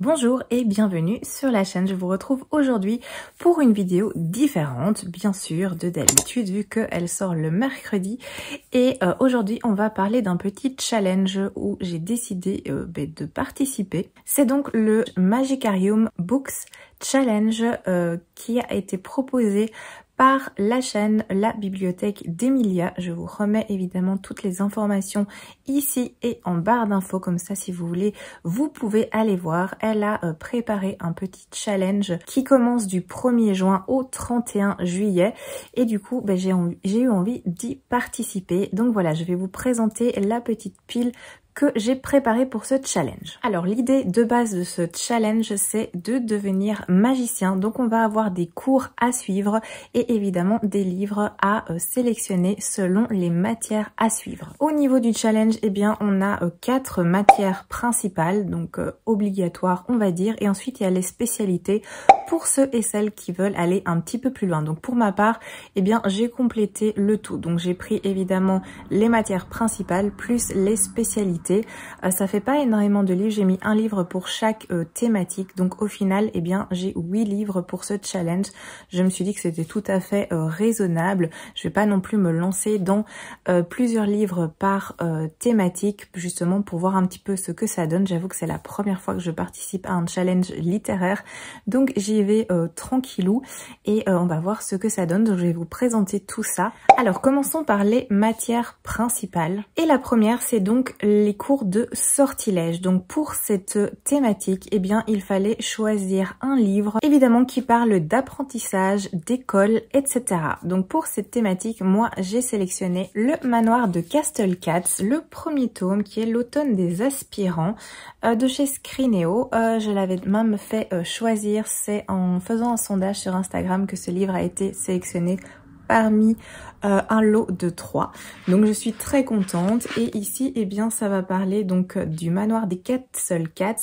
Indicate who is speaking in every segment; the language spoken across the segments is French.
Speaker 1: Bonjour et bienvenue sur la chaîne. Je vous retrouve aujourd'hui pour une vidéo différente, bien sûr, de d'habitude, vu qu'elle sort le mercredi. Et euh, aujourd'hui, on va parler d'un petit challenge où j'ai décidé euh, ben, de participer. C'est donc le Magicarium Books Challenge euh, qui a été proposé par la chaîne La Bibliothèque d'Emilia. Je vous remets évidemment toutes les informations ici et en barre d'infos comme ça si vous voulez vous pouvez aller voir. Elle a euh, préparé un petit challenge qui commence du 1er juin au 31 juillet et du coup ben, j'ai eu envie d'y participer. Donc voilà je vais vous présenter la petite pile que j'ai préparé pour ce challenge. Alors l'idée de base de ce challenge, c'est de devenir magicien. Donc on va avoir des cours à suivre et évidemment des livres à euh, sélectionner selon les matières à suivre. Au niveau du challenge, eh bien on a euh, quatre matières principales, donc euh, obligatoires on va dire, et ensuite il y a les spécialités pour ceux et celles qui veulent aller un petit peu plus loin. Donc pour ma part, eh bien j'ai complété le tout. Donc j'ai pris évidemment les matières principales plus les spécialités euh, ça fait pas énormément de livres, j'ai mis un livre pour chaque euh, thématique. Donc au final, eh bien, j'ai huit livres pour ce challenge. Je me suis dit que c'était tout à fait euh, raisonnable. Je vais pas non plus me lancer dans plusieurs livres par thématique, justement pour voir un petit peu ce que ça donne. J'avoue que c'est la première fois que je participe à un challenge littéraire. Donc j'y vais tranquillou et on va voir ce que ça donne. Donc je vais vous présenter tout ça. Alors commençons par les matières principales. Et la première, c'est donc les cours de sortilège. Donc pour cette thématique, eh bien, il fallait choisir un livre, évidemment, qui parle d'apprentissage, d'école, etc. Donc pour cette thématique, moi, j'ai sélectionné le manoir de Castle Cats, le premier tome qui est l'automne des aspirants euh, de chez Scrineo. Euh, je l'avais même fait euh, choisir, c'est en faisant un sondage sur Instagram que ce livre a été sélectionné parmi euh, un lot de trois, Donc je suis très contente et ici eh bien ça va parler donc euh, du manoir des seuls Cats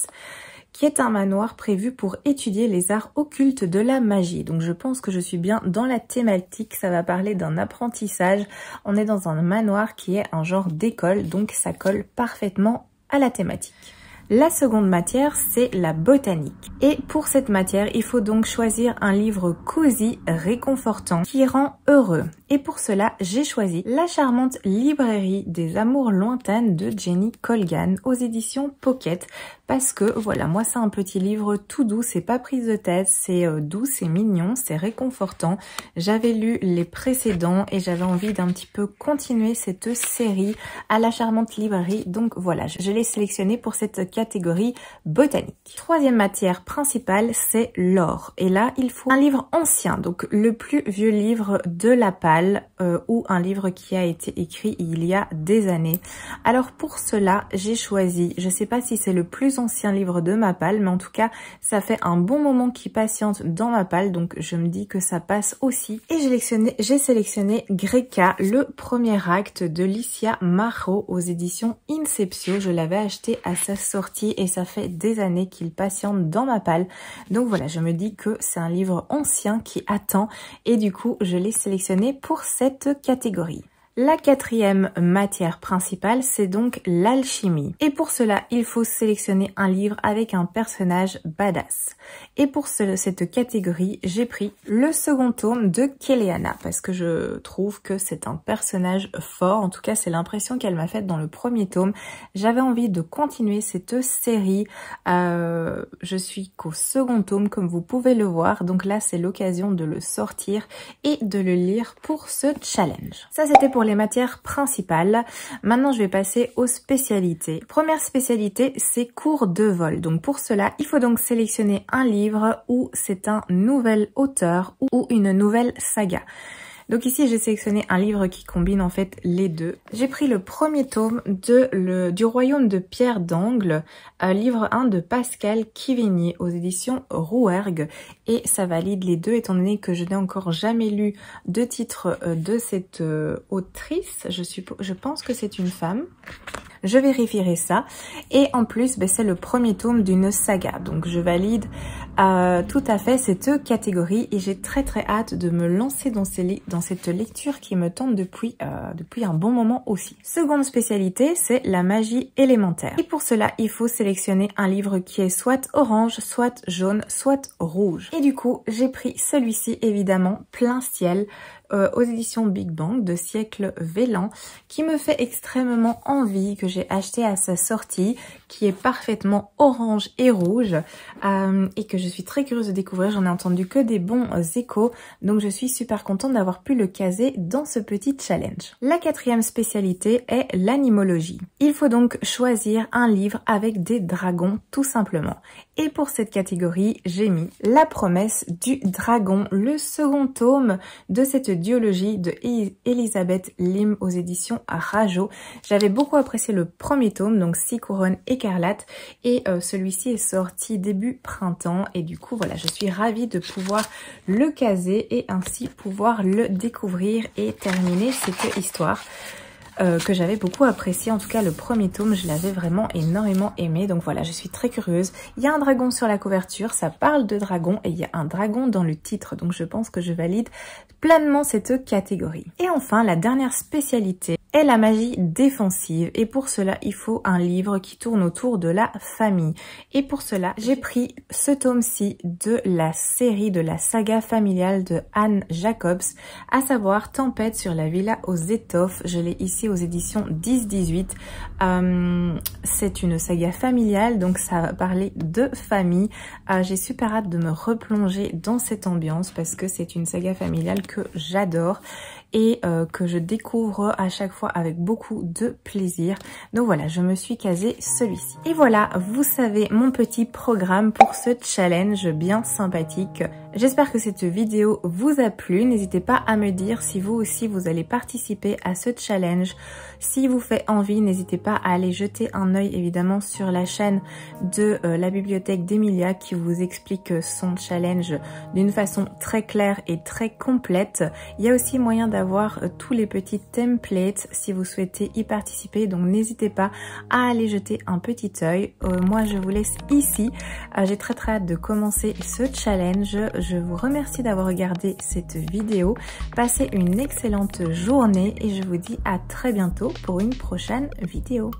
Speaker 1: qui est un manoir prévu pour étudier les arts occultes de la magie. Donc je pense que je suis bien dans la thématique, ça va parler d'un apprentissage. On est dans un manoir qui est un genre d'école, donc ça colle parfaitement à la thématique. La seconde matière, c'est la botanique. Et pour cette matière, il faut donc choisir un livre cosy, réconfortant, qui rend heureux. Et pour cela, j'ai choisi La charmante librairie des amours lointaines de Jenny Colgan aux éditions Pocket parce que voilà, moi c'est un petit livre tout doux, c'est pas prise de tête, c'est euh, doux, c'est mignon, c'est réconfortant. J'avais lu les précédents et j'avais envie d'un petit peu continuer cette série à la charmante librairie. Donc voilà, je l'ai sélectionné pour cette catégorie botanique. Troisième matière principale, c'est l'or. Et là, il faut un livre ancien, donc le plus vieux livre de la pale euh, ou un livre qui a été écrit il y a des années. Alors pour cela, j'ai choisi, je sais pas si c'est le plus ancien livre de ma palle, mais en tout cas, ça fait un bon moment qu'il patiente dans ma palle, donc je me dis que ça passe aussi. Et j'ai sélectionné, Greca, le premier acte de Licia Marro aux éditions Inceptio. Je l'avais acheté à sa sortie et ça fait des années qu'il patiente dans ma palle. Donc voilà, je me dis que c'est un livre ancien qui attend et du coup, je l'ai sélectionné pour cette catégorie. La quatrième matière principale, c'est donc l'alchimie. Et pour cela, il faut sélectionner un livre avec un personnage badass. Et pour cette catégorie, j'ai pris le second tome de Keleana, parce que je trouve que c'est un personnage fort. En tout cas, c'est l'impression qu'elle m'a faite dans le premier tome. J'avais envie de continuer cette série. Euh, je suis qu'au second tome, comme vous pouvez le voir. Donc là, c'est l'occasion de le sortir et de le lire pour ce challenge. Ça, c'était pour les matières principales. Maintenant, je vais passer aux spécialités. Première spécialité, c'est cours de vol. Donc pour cela, il faut donc sélectionner un livre où c'est un nouvel auteur ou une nouvelle saga. Donc ici, j'ai sélectionné un livre qui combine en fait les deux. J'ai pris le premier tome de le, du Royaume de Pierre d'Angle, euh, livre 1 de Pascal Kivigny, aux éditions Rouergue. Et ça valide les deux, étant donné que je n'ai encore jamais lu de titre euh, de cette euh, autrice. Je, je pense que c'est une femme. Je vérifierai ça. Et en plus, ben, c'est le premier tome d'une saga. Donc je valide tout à fait cette catégorie et j'ai très très hâte de me lancer dans ces, livres cette lecture qui me tente depuis, euh, depuis un bon moment aussi. Seconde spécialité, c'est la magie élémentaire. Et pour cela, il faut sélectionner un livre qui est soit orange, soit jaune, soit rouge. Et du coup, j'ai pris celui-ci, évidemment, plein ciel, euh, aux éditions Big Bang de Siècle Vélan qui me fait extrêmement envie, que j'ai acheté à sa sortie, qui est parfaitement orange et rouge euh, et que je suis très curieuse de découvrir. J'en ai entendu que des bons échos, donc je suis super contente d'avoir pu le caser dans ce petit challenge. La quatrième spécialité est l'animologie. Il faut donc choisir un livre avec des dragons tout simplement. Et pour cette catégorie, j'ai mis La promesse du dragon, le second tome de cette d'Iologie de e-, Elisabeth Lim aux éditions Rajo. J'avais beaucoup apprécié le premier tome, donc Six couronnes écarlates, et euh, celui-ci est sorti début printemps, et du coup, voilà, je suis ravie de pouvoir le caser et ainsi pouvoir le découvrir et terminer cette histoire. Euh, que j'avais beaucoup apprécié. En tout cas, le premier tome, je l'avais vraiment énormément aimé. Donc voilà, je suis très curieuse. Il y a un dragon sur la couverture, ça parle de dragon et il y a un dragon dans le titre. Donc je pense que je valide pleinement cette catégorie. Et enfin, la dernière spécialité est la magie défensive et pour cela il faut un livre qui tourne autour de la famille. Et pour cela j'ai pris ce tome-ci de la série de la saga familiale de Anne Jacobs, à savoir Tempête sur la villa aux étoffes. Je l'ai ici aux éditions 10-18. Euh, c'est une saga familiale donc ça va parler de famille. Euh, j'ai super hâte de me replonger dans cette ambiance parce que c'est une saga familiale que j'adore euh, que je découvre à chaque fois avec beaucoup de plaisir. Donc voilà, je me suis casé celui-ci. Et voilà, vous savez mon petit programme pour ce challenge bien sympathique. J'espère que cette vidéo vous a plu. N'hésitez pas à me dire si vous aussi vous allez participer à ce challenge. Si vous fait envie, n'hésitez pas à aller jeter un œil évidemment sur la chaîne de euh, la bibliothèque d'Emilia qui vous explique son challenge d'une façon très claire et très complète. Il y a aussi moyen d'avoir euh, tous les petits templates si vous souhaitez y participer. Donc n'hésitez pas à aller jeter un petit œil. Euh, moi je vous laisse ici. Euh, j'ai très très hâte de commencer ce challenge. Je vous remercie d'avoir regardé cette vidéo. Passez une excellente journée et je vous dis à très bientôt pour une prochaine vidéo.